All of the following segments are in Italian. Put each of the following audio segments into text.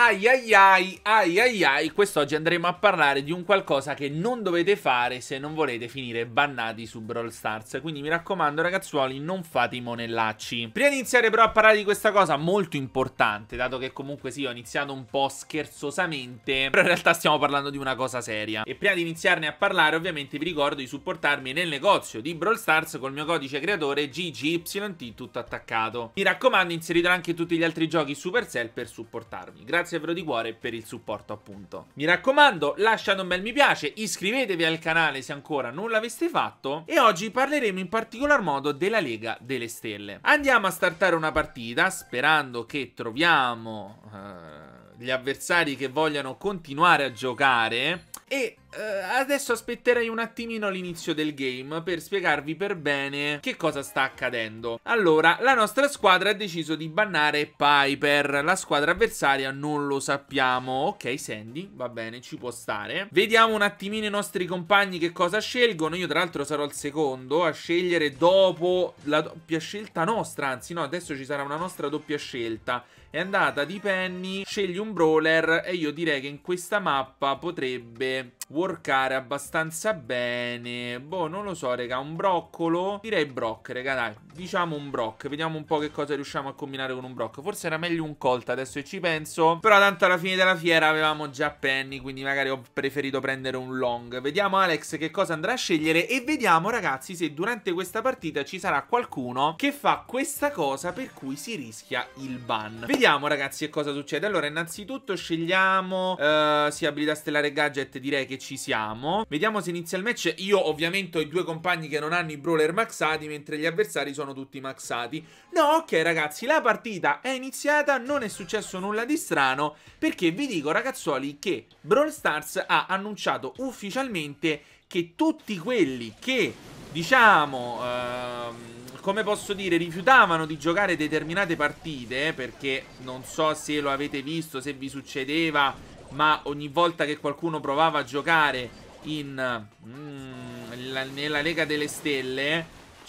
Ai ai ai, ai ai ai, quest'oggi andremo a parlare di un qualcosa che non dovete fare se non volete finire bannati su Brawl Stars, quindi mi raccomando ragazzuoli non fate i monellacci. Prima di iniziare però a parlare di questa cosa molto importante, dato che comunque sì ho iniziato un po' scherzosamente, però in realtà stiamo parlando di una cosa seria. E prima di iniziarne a parlare ovviamente vi ricordo di supportarmi nel negozio di Brawl Stars col mio codice creatore GGYT tutto attaccato. Mi raccomando inserite anche tutti gli altri giochi Supercell per supportarmi. Grazie grazie davvero di cuore per il supporto appunto. Mi raccomando lasciate un bel mi piace, iscrivetevi al canale se ancora non l'aveste fatto e oggi parleremo in particolar modo della Lega delle Stelle. Andiamo a startare una partita sperando che troviamo... Uh, gli avversari che vogliano continuare a giocare e eh, adesso aspetterei un attimino l'inizio del game per spiegarvi per bene che cosa sta accadendo. Allora, la nostra squadra ha deciso di bannare Piper, la squadra avversaria non lo sappiamo. Ok, Sandy, va bene, ci può stare. Vediamo un attimino i nostri compagni che cosa scelgono. Io tra l'altro sarò il secondo a scegliere dopo la doppia scelta nostra, anzi no, adesso ci sarà una nostra doppia scelta. È andata di Penny, scegli un brawler e io direi che in questa mappa potrebbe workare abbastanza bene. Boh, non lo so, raga, un broccolo. Direi brock, raga, dai. Diciamo un brock. Vediamo un po' che cosa riusciamo a combinare con un brock. Forse era meglio un colt, adesso ci penso. Però tanto alla fine della fiera avevamo già penny, quindi magari ho preferito prendere un long. Vediamo Alex che cosa andrà a scegliere e vediamo, ragazzi, se durante questa partita ci sarà qualcuno che fa questa cosa per cui si rischia il ban. Vediamo, ragazzi, che cosa succede. Allora, innanzitutto scegliamo, uh, eh, sì, abilità stellare gadget, direi che ci siamo. Vediamo se inizia il match. Io ovviamente ho i due compagni che non hanno i brawler maxati, mentre gli avversari sono tutti maxati. No, ok ragazzi, la partita è iniziata, non è successo nulla di strano, perché vi dico ragazzuoli che Brawl Stars ha annunciato ufficialmente che tutti quelli che, diciamo... Ehm come posso dire, rifiutavano di giocare determinate partite eh, perché non so se lo avete visto, se vi succedeva ma ogni volta che qualcuno provava a giocare in, mm, la, nella Lega delle Stelle,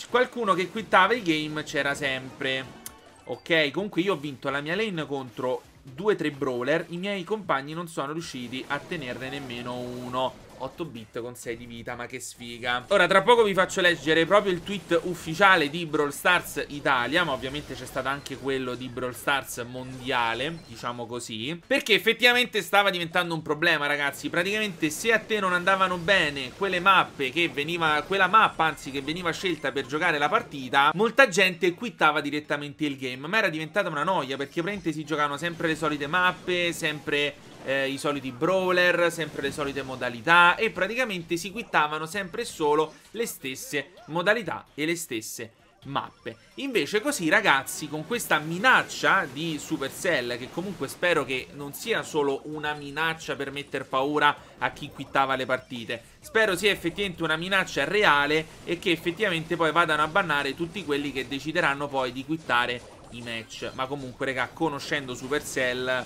qualcuno che quittava il game c'era sempre. Ok, comunque io ho vinto la mia lane contro 2-3 brawler, i miei compagni non sono riusciti a tenerne nemmeno uno. 8 bit con 6 di vita, ma che sfiga. Ora, tra poco vi faccio leggere proprio il tweet ufficiale di Brawl Stars Italia, ma ovviamente c'è stato anche quello di Brawl Stars mondiale, diciamo così, perché effettivamente stava diventando un problema, ragazzi. Praticamente se a te non andavano bene quelle mappe che veniva, quella mappa anzi che veniva scelta per giocare la partita, molta gente quittava direttamente il game, ma era diventata una noia perché praticamente si giocavano sempre le solite mappe, sempre eh, i soliti brawler, sempre le solite modalità e praticamente si quittavano sempre e solo le stesse modalità e le stesse mappe. Invece così ragazzi, con questa minaccia di Supercell, che comunque spero che non sia solo una minaccia per metter paura a chi quittava le partite, spero sia effettivamente una minaccia reale e che effettivamente poi vadano a bannare tutti quelli che decideranno poi di quittare i match. Ma comunque raga, conoscendo Supercell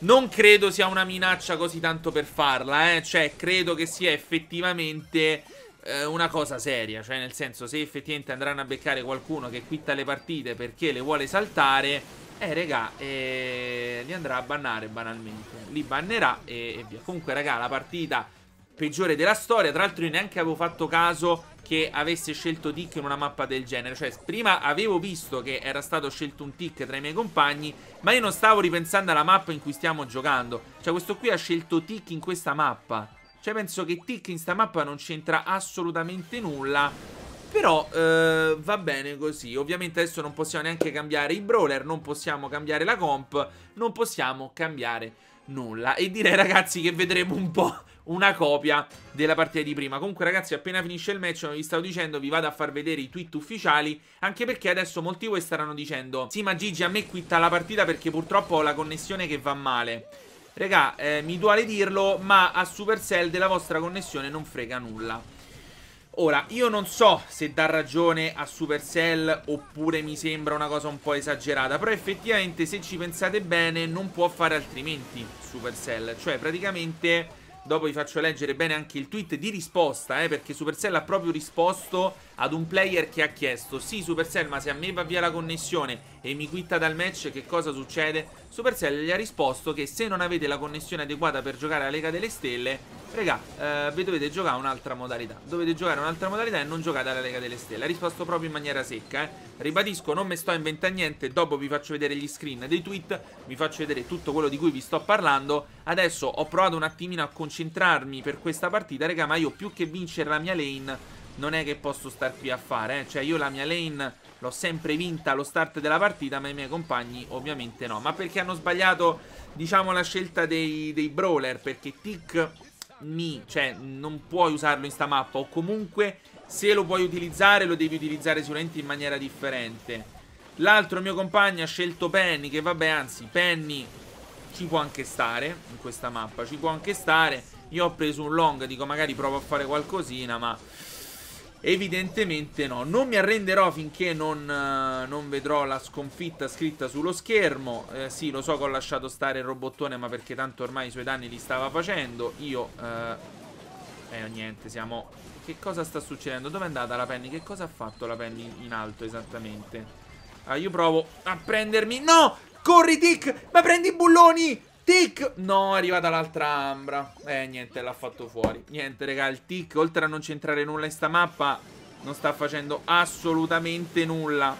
non credo sia una minaccia così tanto per farla, eh. Cioè, credo che sia effettivamente eh, una cosa seria. Cioè, nel senso, se effettivamente andranno a beccare qualcuno che quitta le partite perché le vuole saltare, eh, regà, eh, li andrà a bannare banalmente. Li bannerà e, e via. Comunque, regà, la partita peggiore della storia. Tra l'altro, io neanche avevo fatto caso che avesse scelto Tick in una mappa del genere. Cioè, prima avevo visto che era stato scelto un Tick tra i miei compagni, ma io non stavo ripensando alla mappa in cui stiamo giocando. Cioè, questo qui ha scelto Tick in questa mappa. Cioè, penso che Tick in sta mappa non c'entra assolutamente nulla. Però eh, va bene così. Ovviamente adesso non possiamo neanche cambiare i brawler, non possiamo cambiare la comp, non possiamo cambiare nulla. E direi ragazzi che vedremo un po' una copia della partita di prima. Comunque ragazzi appena finisce il match, vi stavo dicendo, vi vado a far vedere i tweet ufficiali, anche perché adesso molti voi staranno dicendo Sì ma Gigi a me quitta la partita perché purtroppo ho la connessione che va male. Regà, eh, mi duole dirlo, ma a Supercell della vostra connessione non frega nulla. Ora, io non so se dà ragione a Supercell oppure mi sembra una cosa un po' esagerata, però effettivamente se ci pensate bene non può fare altrimenti Supercell, cioè praticamente dopo vi faccio leggere bene anche il tweet di risposta, eh, perché Supercell ha proprio risposto ad un player che ha chiesto sì Supercell ma se a me va via la connessione e mi quitta dal match che cosa succede? Supercell gli ha risposto che se non avete la connessione adeguata per giocare alla Lega delle Stelle Raga, eh, vi dovete giocare un'altra modalità Dovete giocare un'altra modalità e non giocate alla Lega delle Stelle Ha risposto proprio in maniera secca eh. Ribadisco, non mi sto inventando niente Dopo vi faccio vedere gli screen dei tweet Vi faccio vedere tutto quello di cui vi sto parlando Adesso ho provato un attimino a concentrarmi per questa partita Raga, ma io più che vincere la mia lane non è che posso star qui a fare, eh. cioè io la mia lane l'ho sempre vinta allo start della partita, ma i miei compagni ovviamente no, ma perché hanno sbagliato diciamo la scelta dei, dei brawler, perché Tick mi, cioè, non puoi usarlo in sta mappa. O comunque, se lo puoi utilizzare, lo devi utilizzare sicuramente in maniera differente. L'altro mio compagno ha scelto Penny, che vabbè, anzi, Penny ci può anche stare in questa mappa. Ci può anche stare. Io ho preso un long, dico magari provo a fare qualcosina, ma... Evidentemente no, non mi arrenderò finché non, uh, non vedrò la sconfitta scritta sullo schermo eh, Sì, lo so che ho lasciato stare il robottone ma perché tanto ormai i suoi danni li stava facendo Io... Uh, eh, niente, siamo... Che cosa sta succedendo? Dove è andata la Penny? Che cosa ha fatto la Penny in alto esattamente? Ah, io provo a prendermi... No! Corri, Dick! Ma prendi i bulloni! Tic! No, è arrivata l'altra Ambra. Eh, niente, l'ha fatto fuori. Niente, raga, il Tic, oltre a non c'entrare nulla in sta mappa, non sta facendo assolutamente nulla.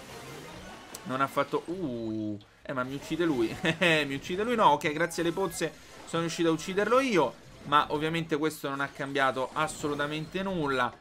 Non ha fatto... Uh... Eh, ma mi uccide lui. Eh, mi uccide lui? No, ok, grazie alle pozze sono riuscito a ucciderlo io. Ma ovviamente questo non ha cambiato assolutamente nulla.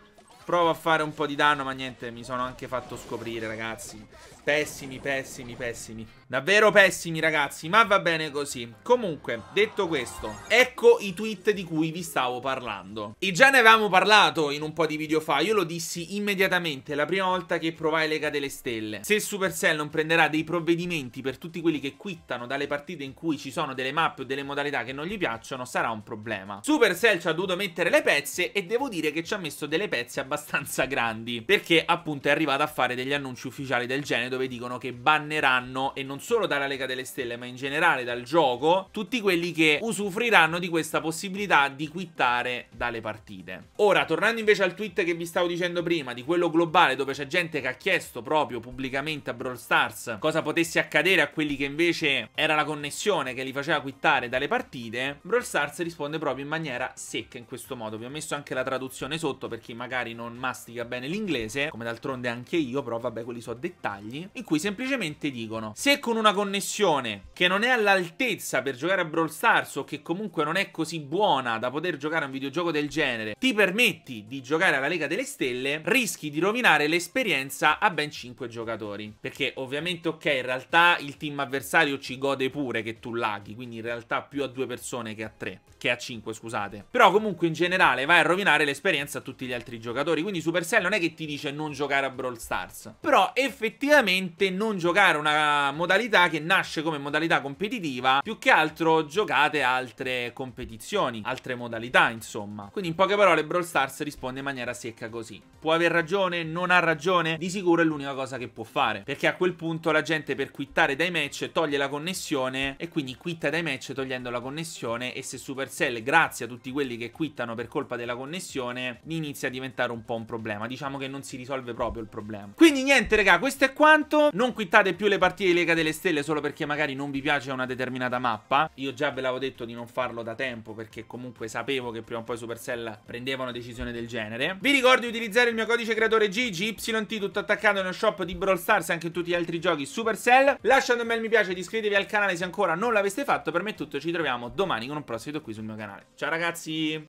Provo a fare un po' di danno, ma niente, mi sono anche fatto scoprire, ragazzi. Pessimi, pessimi, pessimi. Davvero pessimi, ragazzi, ma va bene così. Comunque, detto questo, ecco i tweet di cui vi stavo parlando. E già ne avevamo parlato in un po' di video fa, io lo dissi immediatamente la prima volta che provai Lega delle Stelle. Se Supercell non prenderà dei provvedimenti per tutti quelli che quittano dalle partite in cui ci sono delle mappe o delle modalità che non gli piacciono, sarà un problema. Supercell ci ha dovuto mettere le pezze e devo dire che ci ha messo delle pezze abbastanza grandi, perché appunto è arrivato a fare degli annunci ufficiali del genere dove dicono che banneranno, e non solo dalla Lega delle Stelle, ma in generale dal gioco, tutti quelli che usufruiranno di questa possibilità di quittare dalle partite. Ora, tornando invece al tweet che vi stavo dicendo prima, di quello globale, dove c'è gente che ha chiesto proprio pubblicamente a Brawl Stars cosa potesse accadere a quelli che invece era la connessione che li faceva quittare dalle partite, Brawl Stars risponde proprio in maniera secca in questo modo. Vi ho messo anche la traduzione sotto per chi magari non mastica bene l'inglese, come d'altronde anche io, però vabbè, quelli sono dettagli in cui semplicemente dicono se con una connessione che non è all'altezza per giocare a Brawl Stars o che comunque non è così buona da poter giocare a un videogioco del genere, ti permetti di giocare alla Lega delle Stelle, rischi di rovinare l'esperienza a ben 5 giocatori. Perché ovviamente ok, in realtà il team avversario ci gode pure che tu laghi, quindi in realtà più a 2 persone che a 3, che a 5 scusate. Però comunque in generale vai a rovinare l'esperienza a tutti gli altri giocatori, quindi Supercell non è che ti dice non giocare a Brawl Stars. Però effettivamente ovviamente non giocare una modalità che nasce come modalità competitiva, più che altro giocate altre competizioni, altre modalità insomma. Quindi in poche parole Brawl Stars risponde in maniera secca così. Può aver ragione, non ha ragione, di sicuro è l'unica cosa che può fare, perché a quel punto la gente per quittare dai match toglie la connessione e quindi quitta dai match togliendo la connessione e se Supercell grazie a tutti quelli che quittano per colpa della connessione inizia a diventare un po' un problema, diciamo che non si risolve proprio il problema. Quindi niente raga, questo è quanto tanto non quittate più le partite di Lega delle Stelle solo perché magari non vi piace una determinata mappa. Io già ve l'avevo detto di non farlo da tempo perché comunque sapevo che prima o poi Supercell prendeva una decisione del genere. Vi ricordo di utilizzare il mio codice creatore GGYT tutto attaccato nello shop di Brawl Stars e anche tutti gli altri giochi Supercell. Lasciate un bel mi piace ed iscrivetevi al canale se ancora non l'aveste fatto. Per me è tutto, ci troviamo domani con un prossimo video qui sul mio canale. Ciao ragazzi!